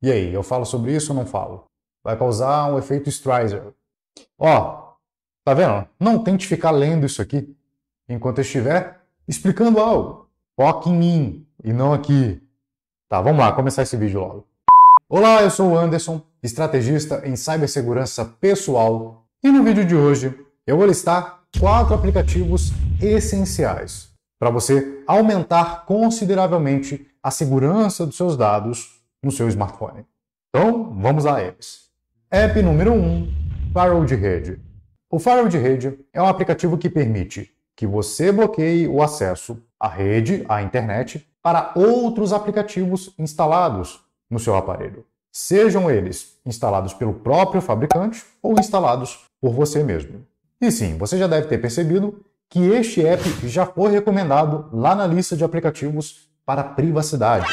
E aí, eu falo sobre isso ou não falo? Vai causar um efeito Streiser. Ó, tá vendo? Não tente ficar lendo isso aqui enquanto eu estiver explicando algo. Foque em mim e não aqui. Tá, vamos lá, começar esse vídeo logo. Olá, eu sou o Anderson, estrategista em cibersegurança pessoal, e no vídeo de hoje eu vou listar quatro aplicativos essenciais para você aumentar consideravelmente a segurança dos seus dados no seu smartphone. Então, vamos a apps. App número 1, um, Firewall de rede. O Firewall de rede é um aplicativo que permite que você bloqueie o acesso à rede, à internet, para outros aplicativos instalados no seu aparelho, sejam eles instalados pelo próprio fabricante ou instalados por você mesmo. E sim, você já deve ter percebido que este app já foi recomendado lá na lista de aplicativos para privacidade.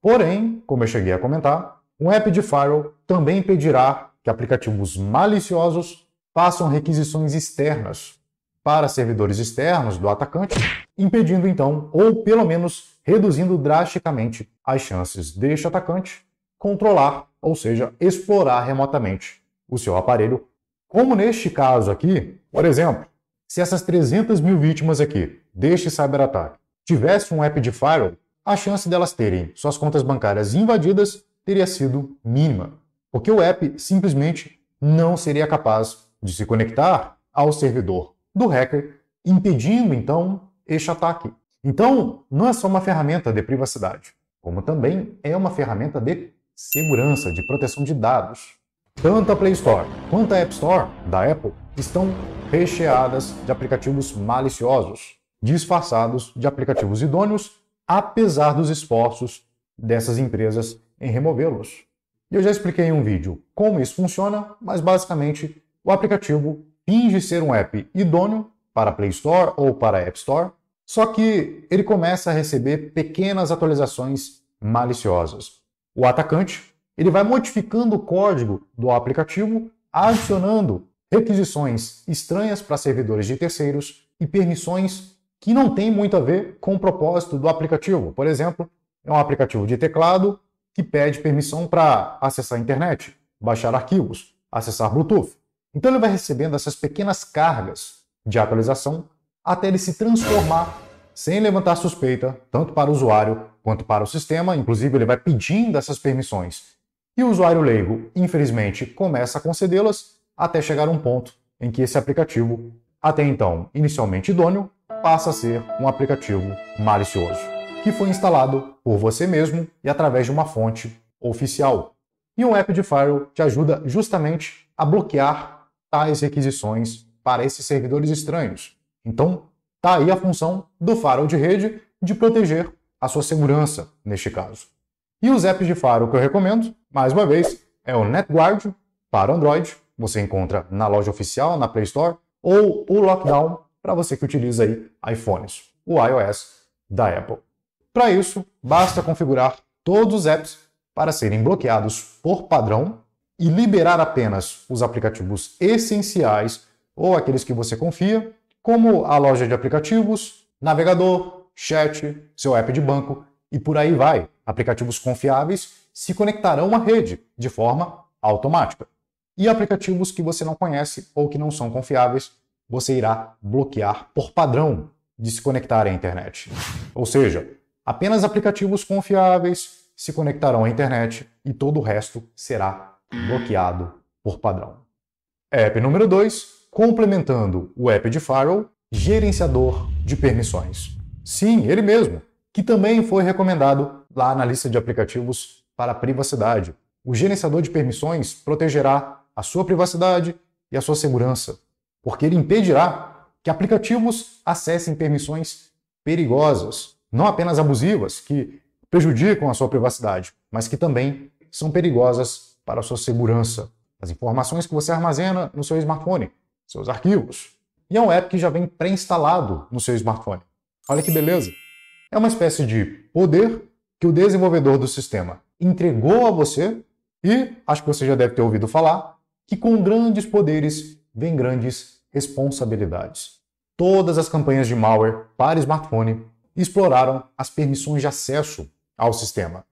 Porém, como eu cheguei a comentar, um app de firewall também impedirá que aplicativos maliciosos façam requisições externas para servidores externos do atacante, impedindo então, ou pelo menos reduzindo drasticamente as chances deste atacante controlar, ou seja, explorar remotamente o seu aparelho, como neste caso aqui, por exemplo, se essas 300 mil vítimas aqui deste cyberataque tivesse um app de firewall, a chance delas terem suas contas bancárias invadidas teria sido mínima, porque o app simplesmente não seria capaz de se conectar ao servidor do hacker, impedindo então este ataque. Então, não é só uma ferramenta de privacidade, como também é uma ferramenta de segurança, de proteção de dados. Tanto a Play Store quanto a App Store da Apple estão recheadas de aplicativos maliciosos, disfarçados de aplicativos idôneos apesar dos esforços dessas empresas em removê-los. Eu já expliquei em um vídeo como isso funciona, mas basicamente o aplicativo finge ser um app idôneo para Play Store ou para App Store, só que ele começa a receber pequenas atualizações maliciosas. O atacante ele vai modificando o código do aplicativo, adicionando requisições estranhas para servidores de terceiros e permissões que não tem muito a ver com o propósito do aplicativo. Por exemplo, é um aplicativo de teclado que pede permissão para acessar a internet, baixar arquivos, acessar Bluetooth. Então ele vai recebendo essas pequenas cargas de atualização até ele se transformar sem levantar suspeita, tanto para o usuário quanto para o sistema. Inclusive, ele vai pedindo essas permissões. E o usuário leigo, infelizmente, começa a concedê-las até chegar a um ponto em que esse aplicativo, até então inicialmente idôneo, passa a ser um aplicativo malicioso, que foi instalado por você mesmo e através de uma fonte oficial. E um app de firewall te ajuda justamente a bloquear tais requisições para esses servidores estranhos. Então, tá aí a função do firewall de rede de proteger a sua segurança, neste caso. E os apps de firewall que eu recomendo, mais uma vez, é o NetGuard para Android, você encontra na loja oficial, na Play Store, ou o Lockdown para você que utiliza aí iPhones, o iOS da Apple. Para isso, basta configurar todos os apps para serem bloqueados por padrão e liberar apenas os aplicativos essenciais ou aqueles que você confia, como a loja de aplicativos, navegador, chat, seu app de banco e por aí vai. Aplicativos confiáveis se conectarão à rede de forma automática. E aplicativos que você não conhece ou que não são confiáveis você irá bloquear por padrão de se conectar à internet. Ou seja, apenas aplicativos confiáveis se conectarão à internet e todo o resto será bloqueado por padrão. App número 2, complementando o app de Firewall, gerenciador de permissões. Sim, ele mesmo, que também foi recomendado lá na lista de aplicativos para privacidade. O gerenciador de permissões protegerá a sua privacidade e a sua segurança porque ele impedirá que aplicativos acessem permissões perigosas, não apenas abusivas, que prejudicam a sua privacidade, mas que também são perigosas para a sua segurança. As informações que você armazena no seu smartphone, seus arquivos. E é um app que já vem pré-instalado no seu smartphone. Olha que beleza! É uma espécie de poder que o desenvolvedor do sistema entregou a você e acho que você já deve ter ouvido falar que com grandes poderes vem grandes responsabilidades. Todas as campanhas de malware para smartphone exploraram as permissões de acesso ao sistema,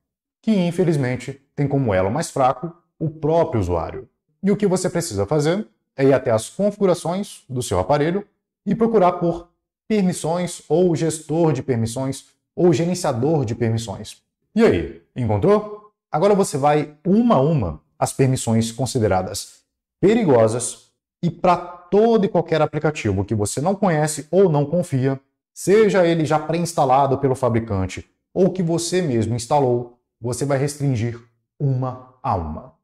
que infelizmente tem como elo mais fraco o próprio usuário. E o que você precisa fazer é ir até as configurações do seu aparelho e procurar por permissões ou gestor de permissões ou gerenciador de permissões. E aí, encontrou? Agora você vai uma a uma as permissões consideradas perigosas e para todo e qualquer aplicativo que você não conhece ou não confia, seja ele já pré-instalado pelo fabricante ou que você mesmo instalou, você vai restringir uma a uma.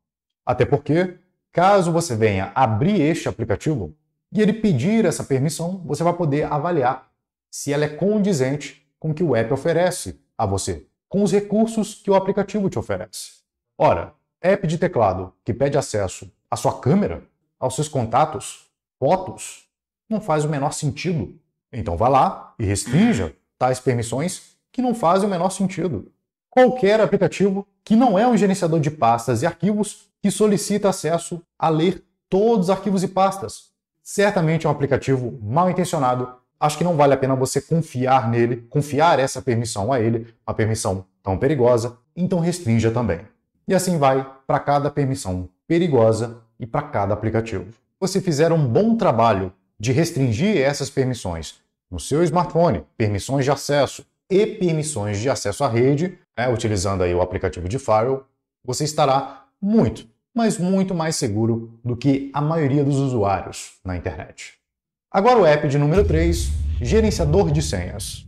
Até porque, caso você venha abrir este aplicativo e ele pedir essa permissão, você vai poder avaliar se ela é condizente com o que o app oferece a você, com os recursos que o aplicativo te oferece. Ora, app de teclado que pede acesso à sua câmera aos seus contatos fotos, não faz o menor sentido. Então vá lá e restrinja tais permissões que não fazem o menor sentido. Qualquer aplicativo que não é um gerenciador de pastas e arquivos que solicita acesso a ler todos os arquivos e pastas. Certamente é um aplicativo mal intencionado. Acho que não vale a pena você confiar nele, confiar essa permissão a ele, uma permissão tão perigosa, então restrinja também. E assim vai para cada permissão perigosa e para cada aplicativo. Você fizer um bom trabalho de restringir essas permissões no seu smartphone, permissões de acesso e permissões de acesso à rede, né, utilizando aí o aplicativo de firewall, você estará muito, mas muito mais seguro do que a maioria dos usuários na internet. Agora o app de número 3, gerenciador de senhas.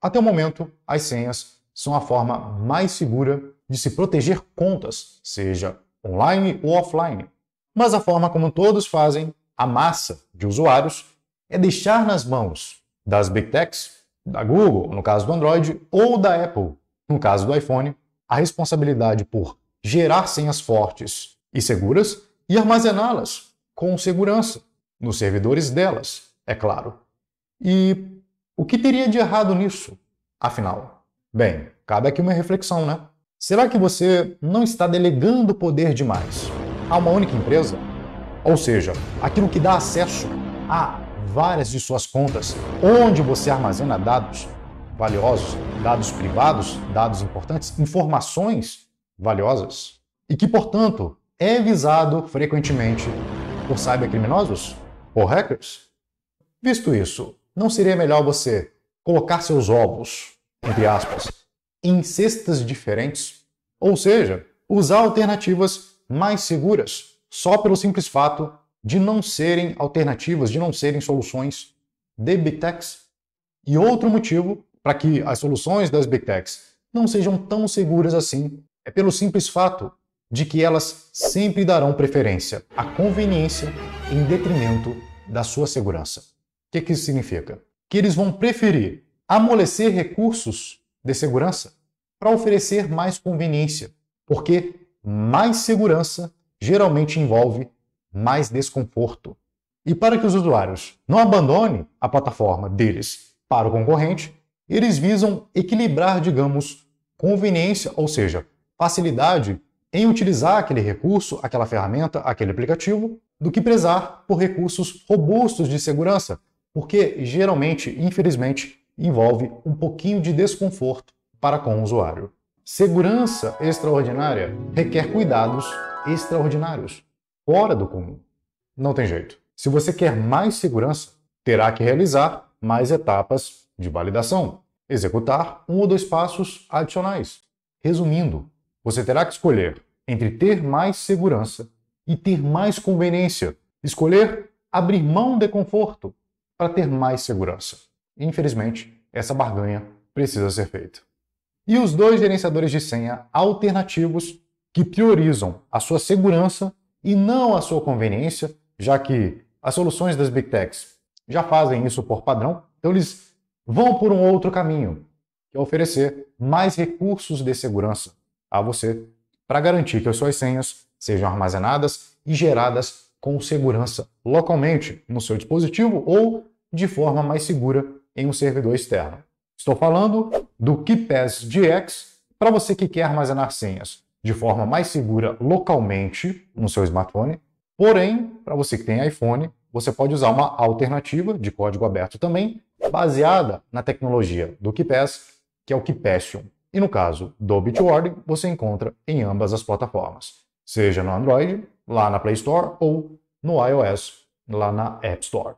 Até o momento, as senhas são a forma mais segura de se proteger contas, seja online ou offline, mas a forma como todos fazem, a massa de usuários, é deixar nas mãos das Big Techs, da Google, no caso do Android, ou da Apple, no caso do iPhone, a responsabilidade por gerar senhas fortes e seguras e armazená-las com segurança nos servidores delas, é claro. E o que teria de errado nisso, afinal? Bem, cabe aqui uma reflexão, né? Será que você não está delegando poder demais? a uma única empresa, ou seja, aquilo que dá acesso a várias de suas contas, onde você armazena dados valiosos, dados privados, dados importantes, informações valiosas e que, portanto, é visado frequentemente por cybercriminosos, por hackers. Visto isso, não seria melhor você colocar seus ovos, entre aspas, em cestas diferentes? Ou seja, usar alternativas mais seguras só pelo simples fato de não serem alternativas, de não serem soluções de Big Techs. E outro motivo para que as soluções das Big Techs não sejam tão seguras assim é pelo simples fato de que elas sempre darão preferência à conveniência em detrimento da sua segurança. O que, que isso significa? Que eles vão preferir amolecer recursos de segurança para oferecer mais conveniência, porque mais segurança geralmente envolve mais desconforto. E para que os usuários não abandonem a plataforma deles para o concorrente, eles visam equilibrar, digamos, conveniência, ou seja, facilidade em utilizar aquele recurso, aquela ferramenta, aquele aplicativo, do que prezar por recursos robustos de segurança, porque geralmente, infelizmente, envolve um pouquinho de desconforto para com o usuário. Segurança extraordinária requer cuidados extraordinários, fora do comum. Não tem jeito. Se você quer mais segurança, terá que realizar mais etapas de validação, executar um ou dois passos adicionais. Resumindo, você terá que escolher entre ter mais segurança e ter mais conveniência. Escolher abrir mão de conforto para ter mais segurança. Infelizmente, essa barganha precisa ser feita e os dois gerenciadores de senha alternativos que priorizam a sua segurança e não a sua conveniência, já que as soluções das Big Techs já fazem isso por padrão, então eles vão por um outro caminho, que é oferecer mais recursos de segurança a você para garantir que as suas senhas sejam armazenadas e geradas com segurança localmente no seu dispositivo ou de forma mais segura em um servidor externo. Estou falando do KeePass GX para você que quer armazenar senhas de forma mais segura localmente no seu smartphone. Porém, para você que tem iPhone, você pode usar uma alternativa de código aberto também, baseada na tecnologia do KeePass, que é o KeePassion. E no caso do Bitwarden, você encontra em ambas as plataformas, seja no Android, lá na Play Store, ou no iOS, lá na App Store.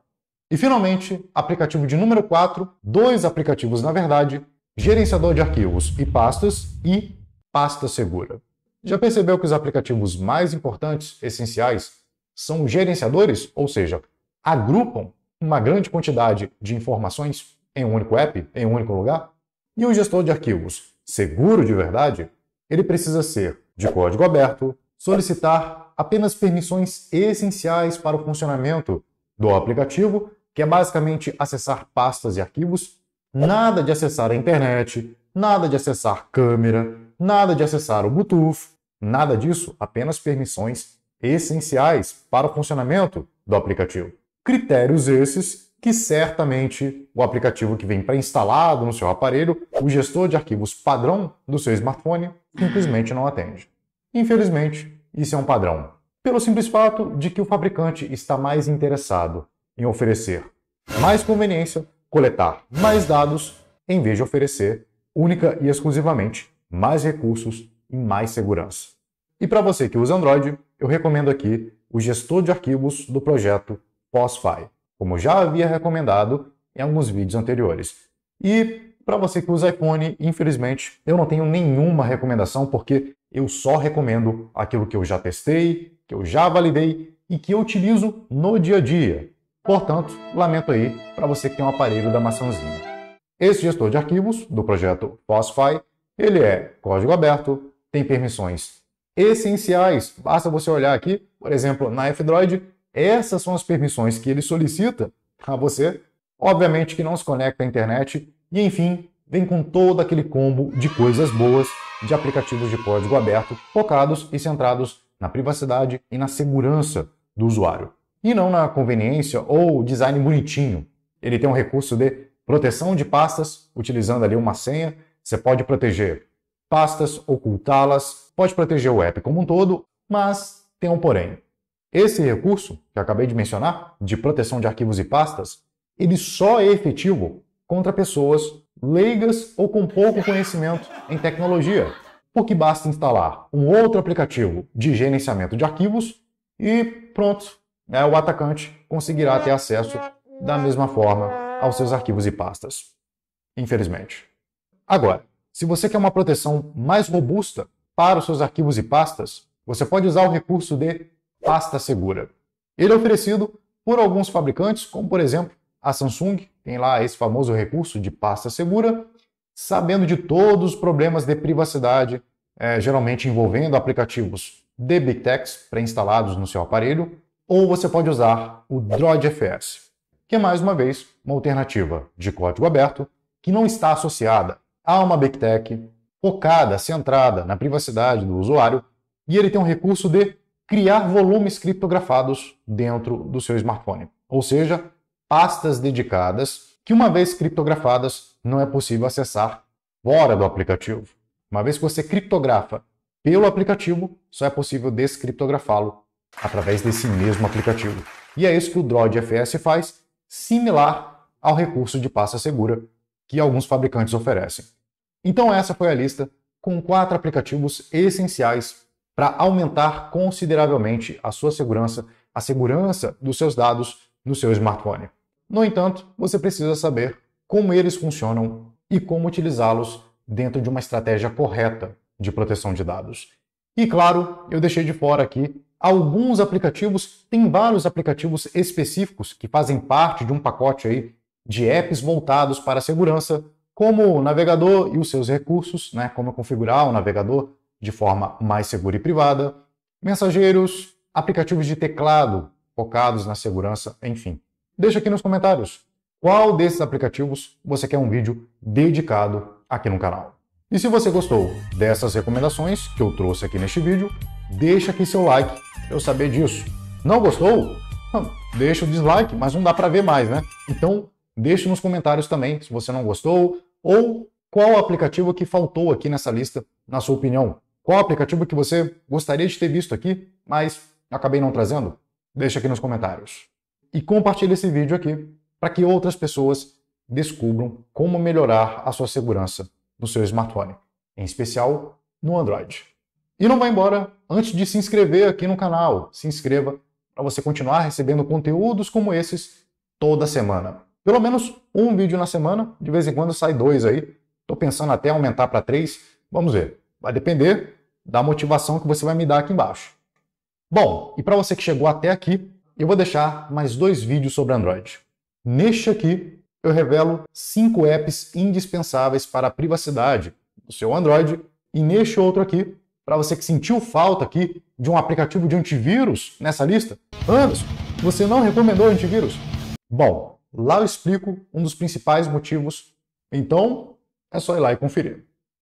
E finalmente, aplicativo de número 4, dois aplicativos na verdade, gerenciador de arquivos e pastas e pasta segura. Já percebeu que os aplicativos mais importantes, essenciais, são gerenciadores, ou seja, agrupam uma grande quantidade de informações em um único app, em um único lugar? E um gestor de arquivos seguro de verdade, ele precisa ser de código aberto, solicitar apenas permissões essenciais para o funcionamento do aplicativo que é basicamente acessar pastas e arquivos, nada de acessar a internet, nada de acessar câmera, nada de acessar o Bluetooth, nada disso, apenas permissões essenciais para o funcionamento do aplicativo. Critérios esses que certamente o aplicativo que vem pré-instalado no seu aparelho, o gestor de arquivos padrão do seu smartphone, simplesmente não atende. Infelizmente, isso é um padrão. Pelo simples fato de que o fabricante está mais interessado em oferecer mais conveniência, coletar mais dados, em vez de oferecer única e exclusivamente mais recursos e mais segurança. E para você que usa Android, eu recomendo aqui o gestor de arquivos do projeto POSFI, como já havia recomendado em alguns vídeos anteriores. E para você que usa iPhone, infelizmente, eu não tenho nenhuma recomendação porque eu só recomendo aquilo que eu já testei, que eu já validei e que eu utilizo no dia a dia. Portanto, lamento aí para você que tem um aparelho da maçãzinha. Esse gestor de arquivos do projeto Fossify, ele é código aberto, tem permissões essenciais. Basta você olhar aqui, por exemplo, na F-Droid, essas são as permissões que ele solicita a você. Obviamente que não se conecta à internet e, enfim, vem com todo aquele combo de coisas boas de aplicativos de código aberto focados e centrados na privacidade e na segurança do usuário e não na conveniência ou design bonitinho. Ele tem um recurso de proteção de pastas, utilizando ali uma senha, você pode proteger pastas, ocultá-las, pode proteger o app como um todo, mas tem um porém. Esse recurso que acabei de mencionar, de proteção de arquivos e pastas, ele só é efetivo contra pessoas leigas ou com pouco conhecimento em tecnologia, porque basta instalar um outro aplicativo de gerenciamento de arquivos e pronto, né, o atacante conseguirá ter acesso da mesma forma aos seus arquivos e pastas. Infelizmente. Agora, se você quer uma proteção mais robusta para os seus arquivos e pastas, você pode usar o recurso de pasta segura. Ele é oferecido por alguns fabricantes, como por exemplo a Samsung, tem lá esse famoso recurso de pasta segura, sabendo de todos os problemas de privacidade, é, geralmente envolvendo aplicativos de Big Techs pré-instalados no seu aparelho, ou você pode usar o DroidFS, que é mais uma vez uma alternativa de código aberto que não está associada a uma Big Tech, focada, centrada na privacidade do usuário, e ele tem um recurso de criar volumes criptografados dentro do seu smartphone, ou seja, pastas dedicadas que, uma vez criptografadas, não é possível acessar fora do aplicativo. Uma vez que você criptografa pelo aplicativo, só é possível descriptografá-lo através desse mesmo aplicativo. E é isso que o Droid FS faz, similar ao recurso de pasta segura que alguns fabricantes oferecem. Então essa foi a lista com quatro aplicativos essenciais para aumentar consideravelmente a sua segurança, a segurança dos seus dados no seu smartphone. No entanto, você precisa saber como eles funcionam e como utilizá-los dentro de uma estratégia correta de proteção de dados. E claro, eu deixei de fora aqui Alguns aplicativos têm vários aplicativos específicos que fazem parte de um pacote aí de apps voltados para a segurança, como o navegador e os seus recursos, né, como configurar o navegador de forma mais segura e privada, mensageiros, aplicativos de teclado focados na segurança, enfim. Deixa aqui nos comentários qual desses aplicativos você quer um vídeo dedicado aqui no canal. E se você gostou dessas recomendações que eu trouxe aqui neste vídeo, deixa aqui seu like, eu saber disso. Não gostou? Deixa o dislike, mas não dá para ver mais, né? Então, deixe nos comentários também se você não gostou ou qual aplicativo que faltou aqui nessa lista, na sua opinião. Qual aplicativo que você gostaria de ter visto aqui, mas acabei não trazendo? Deixa aqui nos comentários. E compartilhe esse vídeo aqui para que outras pessoas descubram como melhorar a sua segurança no seu smartphone, em especial no Android. E não vá embora antes de se inscrever aqui no canal. Se inscreva para você continuar recebendo conteúdos como esses toda semana. Pelo menos um vídeo na semana, de vez em quando sai dois aí. Estou pensando até aumentar para três. Vamos ver. Vai depender da motivação que você vai me dar aqui embaixo. Bom, e para você que chegou até aqui, eu vou deixar mais dois vídeos sobre Android. Neste aqui, eu revelo cinco apps indispensáveis para a privacidade do seu Android e neste outro aqui, para você que sentiu falta aqui de um aplicativo de antivírus nessa lista. Anderson, você não recomendou antivírus? Bom, lá eu explico um dos principais motivos. Então, é só ir lá e conferir.